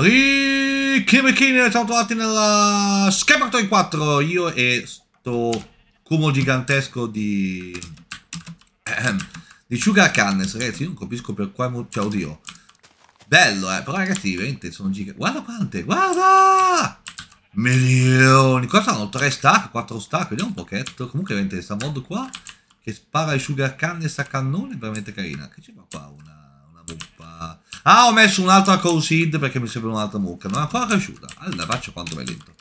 Ricchi Ricchini, siamo trovati nella Skybox 4, io e sto cumulo gigantesco di... Ehm, di sugar cannes, ragazzi, io non capisco per quale... motivo. cioè, oddio. Bello, eh, però ragazzi, veramente sono giga... Guarda quante, guarda! Milioni! Qua sono 3 stack, 4 stack, vediamo un pochetto. Comunque, veramente, sta mod qua, che spara i sugar cannes a cannone, veramente carina. Che c'è qua una? Ah, ho messo un'altra co-seed perché mi sembra un'altra mucca. Non è ancora cresciuta. Allora, ah, faccio quanto mi hai detto.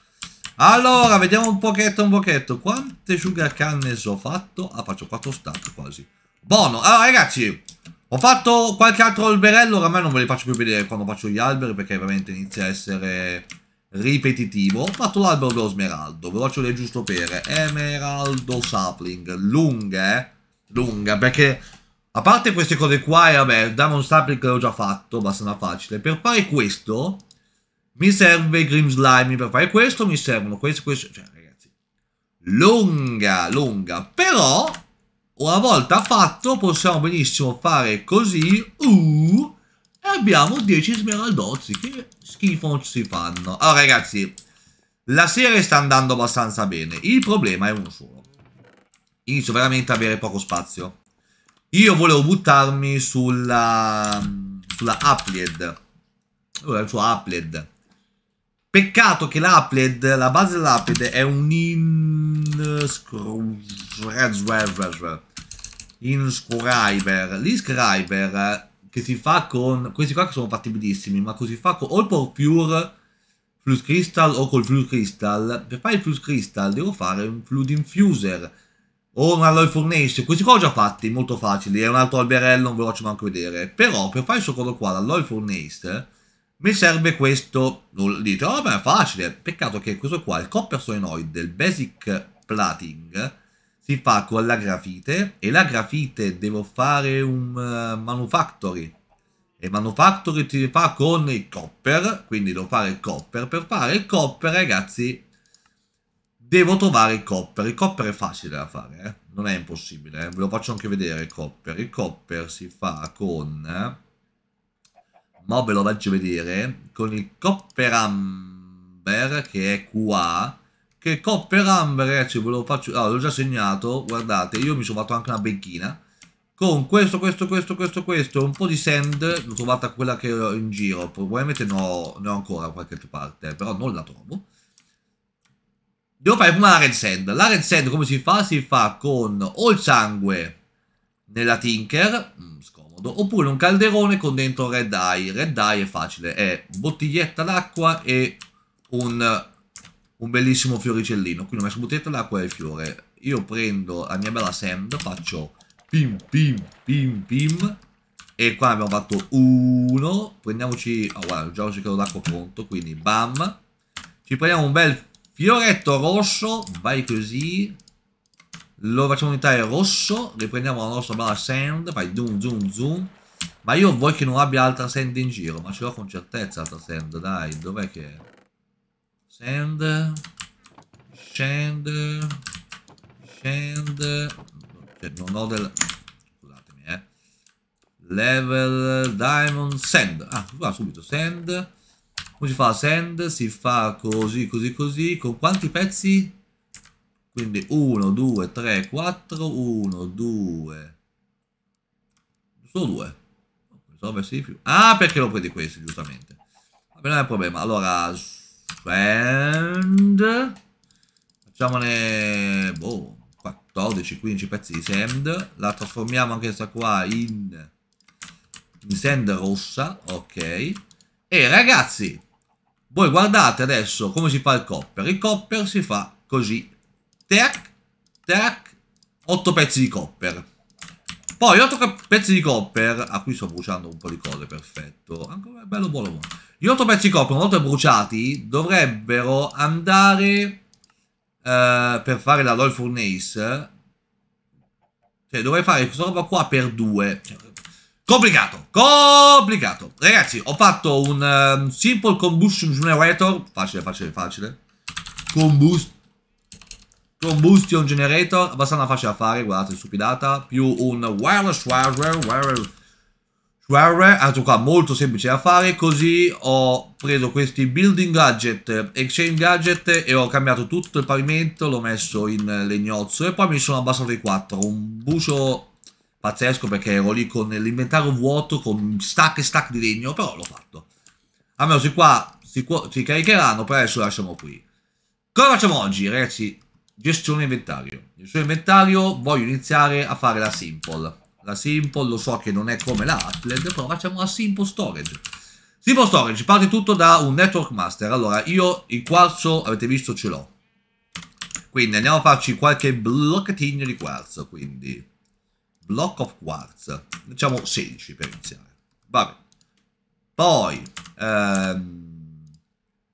Allora, vediamo un pochetto, un pochetto. Quante sugarcanne ho fatto? Ah, faccio 4 stack quasi. Buono. Allora, ragazzi, ho fatto qualche altro alberello. Oramai non ve li faccio più vedere quando faccio gli alberi perché veramente inizia a essere ripetitivo. Ho fatto l'albero dello smeraldo. Ve lo faccio vedere giusto per. Eh. Emeraldo sapling. Lunga, eh? Lunga, perché a parte queste cose qua, e vabbè, Diamond Sapling l'ho già fatto, abbastanza facile. Per fare questo, mi serve Grim Slime. Per fare questo, mi servono questo, questo. Cioè, ragazzi, lunga, lunga. Però, una volta fatto, possiamo benissimo fare così. Uh, e abbiamo 10 smeraldozzi. Che schifo ci si fanno. Allora, ah, ragazzi, la serie sta andando abbastanza bene. Il problema è uno solo. Inizio veramente ad avere poco spazio. Io volevo buttarmi sulla, sulla Uplied. Allora, il suo Uplied. Peccato che l'Uplied, la base dell'Uplied è un in... Inscriber. L'inscriber che si fa con... Questi qua che sono fattibilissimi, ma così fa con All Pure Flux Crystal o col Flux Crystal. Per fare il Flux Crystal devo fare un Fluid Infuser o un alloy furnace, questi qua ho già fatti, molto facili, è un altro alberello, non ve lo faccio neanche vedere. Però per fare questo quello qua, l'alloy furnace, mi serve questo, non dite, oh beh è facile, peccato che questo qua, il copper solenoid del basic plating, si fa con la grafite, e la grafite devo fare un uh, manufactory, e manufactory si fa con il copper, quindi devo fare il copper, per fare il copper ragazzi Devo trovare il copper. Il copper è facile da fare, eh? non è impossibile. Eh? Ve lo faccio anche vedere il copper. Il copper si fa con... Eh, ma ve lo faccio vedere. Con il copper amber, che è qua. Che copper amber, ragazzi, ve lo faccio... Ah, l'ho già segnato. Guardate, io mi sono fatto anche una becchina. Con questo, questo, questo, questo, questo, un po' di sand, l'ho trovata quella che ho in giro. Probabilmente ne ne ho ancora da qualche parte, però non la trovo. Devo fare prima la Red Sand. La Red Sand come si fa? Si fa con o il sangue nella Tinker, mm, scomodo, oppure un calderone con dentro Red Eye. Red Eye è facile, è bottiglietta d'acqua e un, un, bellissimo fioricellino. Quindi ho messo bottiglietta d'acqua e il fiore. Io prendo la mia bella Sand, faccio pim pim pim pim e qua abbiamo fatto uno. Prendiamoci... Oh, guarda, già ho cercato d'acqua pronto, quindi bam. Ci prendiamo un bel Fioretto rosso, vai così. Lo facciamo diventare rosso, riprendiamo la nostra barra sand, Vai zoom zoom zoom. Ma io vuoi che non abbia altra sand in giro, ma ce l'ho con certezza altra sand, dai, dov'è che... È? Sand... Sand... Sand... Cioè, non ho del... Scusatemi, eh. Level Diamond Sand. Ah, qua subito, sand... Come si fa send? Si fa così, così, così. Con quanti pezzi? Quindi 1, 2, 3, 4, 1, 2. Solo 2. Pensavo avessi più. Ah, perché lo prendi questi, giustamente. Vabbè, non è un problema. Allora, send. Facciamone, boh, 14, 15 pezzi di sand. La trasformiamo anche questa qua in, in sand rossa. Ok. E ragazzi, voi guardate adesso come si fa il copper. Il copper si fa così. Tac, tac, 8 pezzi di copper. Poi 8 pezzi di copper. Ah, qui sto bruciando un po' di cose, perfetto. Ancora bello, buono, buono. Gli 8 pezzi di copper, una volta bruciati, dovrebbero andare eh, per fare la LOL Furnace. Cioè, dovrei fare questa roba qua per due. Cioè, Complicato, complicato. Ragazzi, ho fatto un um, Simple Combustion Generator. Facile, facile, facile. Combust combustion Generator. Abbastanza facile da fare, guardate, stupidata. Più un Wireless Wire, Wireless Wire. Anche qua, molto semplice da fare. Così ho preso questi Building Gadget, Exchange Gadget e ho cambiato tutto il pavimento. L'ho messo in legnozzo e poi mi sono abbassato i quattro. Un bucio pazzesco perché ero lì con l'inventario vuoto, con stack e stack di legno, però l'ho fatto. Almeno se qua si, si caricheranno, per adesso lasciamo qui. Cosa facciamo oggi, ragazzi? Gestione inventario. Gestione inventario, voglio iniziare a fare la simple. La simple lo so che non è come la Atlet, però facciamo la simple storage. Simple storage parte tutto da un network master. Allora, io il quarzo, avete visto, ce l'ho. Quindi andiamo a farci qualche blocchettino di quarzo, quindi block of quartz, diciamo 16 per iniziare. Vabbè. Poi, ehm,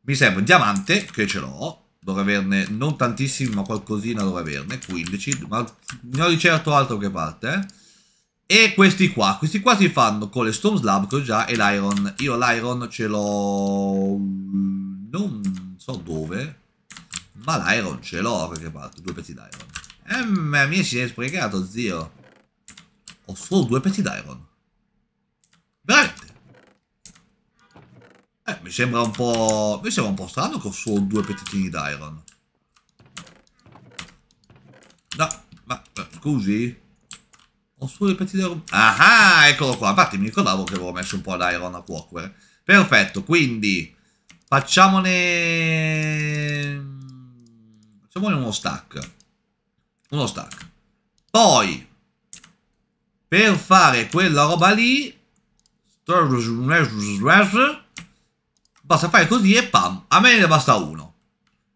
mi serve un diamante, che ce l'ho, dovrei averne non tantissimi, ma qualcosina dovrei averne, 15, ma ne ho di certo altro che parte. Eh. E questi qua, questi qua si fanno con le stone Slab che ho già e l'Iron. Io l'Iron ce l'ho... non so dove, ma l'Iron ce l'ho da qualche parte, due pezzi d'Iron. Eh, mi si è sprecato, zio. Ho solo due petti d'iron. Veramente. Eh, mi sembra un po'... Mi sembra un po' strano che ho solo due pezzettini d'iron. No, ma scusi. Ho solo due petti d'iron. Ah, ah, eccolo qua. Infatti mi ricordavo che avevo messo un po' d'iron a cuocere. Eh. Perfetto, quindi facciamone... Facciamone uno stack. Uno stack. Poi per fare quella roba lì basta fare così e pam a me ne basta uno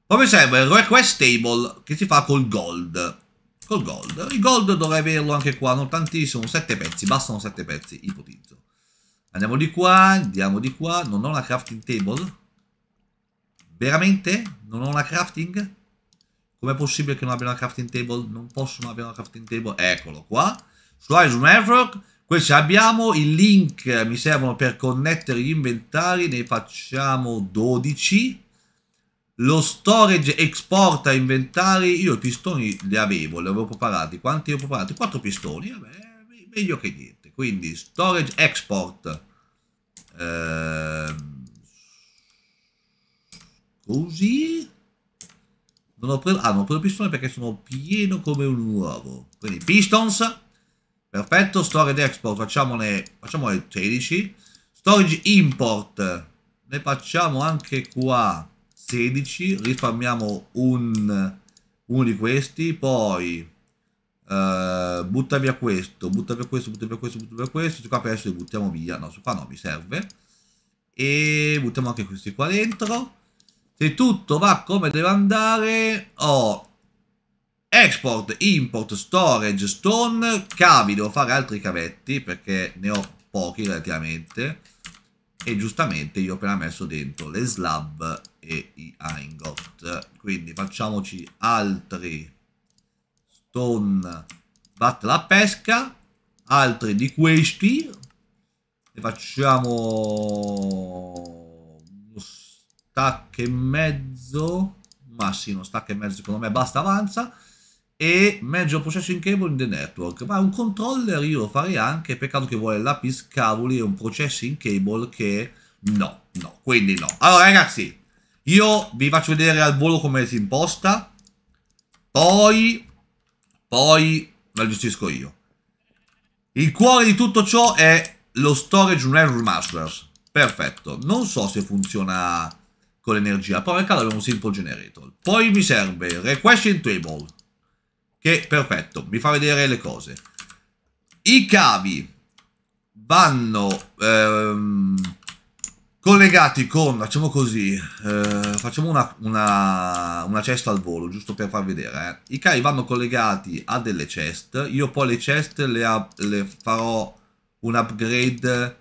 poi mi serve il request table che si fa col gold col gold il gold dovrei averlo anche qua non tantissimo 7 pezzi bastano 7 pezzi ipotizzo andiamo di qua andiamo di qua non ho una crafting table veramente non ho una crafting com'è possibile che non abbia una crafting table non posso non avere una crafting table eccolo qua Slice Network. Questi abbiamo il link, eh, mi servono per connettere gli inventari, ne facciamo 12. Lo storage esporta inventari, io i pistoni li avevo, li avevo preparati. Quanti ho preparati? 4 pistoni, vabbè, eh meglio che niente. Quindi storage export. Eh, così. Non ho preso, ah, non ho preso pistone perché sono pieno come un uovo. Quindi pistons Perfetto, storage export, facciamone, facciamone 16. Storage import, ne facciamo anche qua 16, Rifarmiamo un, uno di questi, poi uh, butta via questo, butta via questo, butta via questo, butta via questo, qua per adesso li buttiamo via, no, su qua non mi serve. E buttiamo anche questi qua dentro. Se tutto va come deve andare, ho oh, Export, import, storage, stone, cavi, devo fare altri cavetti perché ne ho pochi relativamente e giustamente io ho appena messo dentro le slab e i ingot quindi facciamoci altri stone batte la pesca altri di questi e facciamo uno stack e mezzo ma sì uno stack e mezzo secondo me basta avanza e Major Processing Cable in the Network. Ma un controller io lo farei anche, peccato che vuole l'APIS cavoli e un Processing Cable che no, no, quindi no. Allora ragazzi, io vi faccio vedere al volo come si imposta, poi, poi la gestisco io. Il cuore di tutto ciò è lo Storage Network Masters. Perfetto, non so se funziona con l'energia, però nel caso abbiamo un simple generator. Poi mi serve Requestion Table che perfetto, mi fa vedere le cose. I cavi vanno ehm, collegati con, facciamo così, eh, facciamo una, una, una, cesta al volo, giusto per far vedere. Eh. I cavi vanno collegati a delle chest, io poi le chest le, le farò un upgrade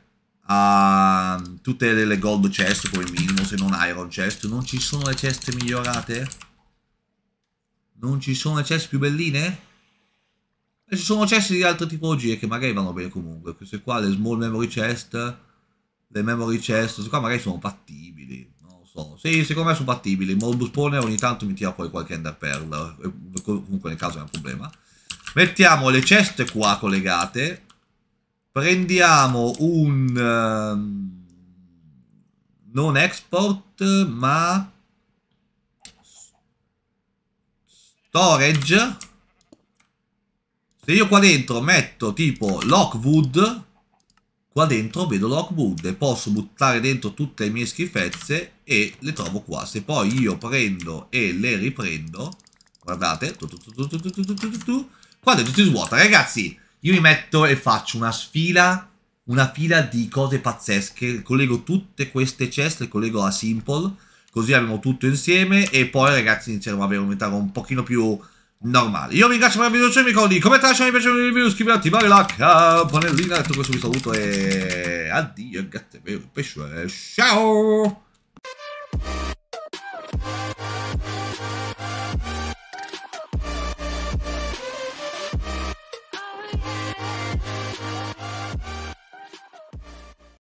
a tutte le gold chest come minimo, se non iron chest. Non ci sono le chest migliorate? Non ci sono cesse più belline? E eh, ci sono cesse di altre tipologie che magari vanno bene comunque. Queste qua, le small memory chest, le memory chest, queste qua magari sono fattibili. Non lo so. Sì, secondo me sono fattibili. Modus pone ogni tanto mi tira fuori qualche Ender Pearl. Eh, comunque nel caso è un problema. Mettiamo le ceste qua collegate. Prendiamo un... Um, non export, ma storage se io qua dentro metto tipo lockwood qua dentro vedo lockwood e posso buttare dentro tutte le mie schifezze e le trovo qua se poi io prendo e le riprendo guardate tu, tu, tu, qua dentro si svuota ragazzi io mi metto e faccio una sfila una fila di cose pazzesche collego tutte queste chest le collego a simple così abbiamo tutto insieme e poi ragazzi inizieremo a avere un un pochino più normale. Io vi ringrazio per la video, cioè mi ricordi, commentate, lasciate mi piace il video, iscrivetevi, attivare la campanellina, detto questo vi saluto e addio, gatte, pesce, ciao!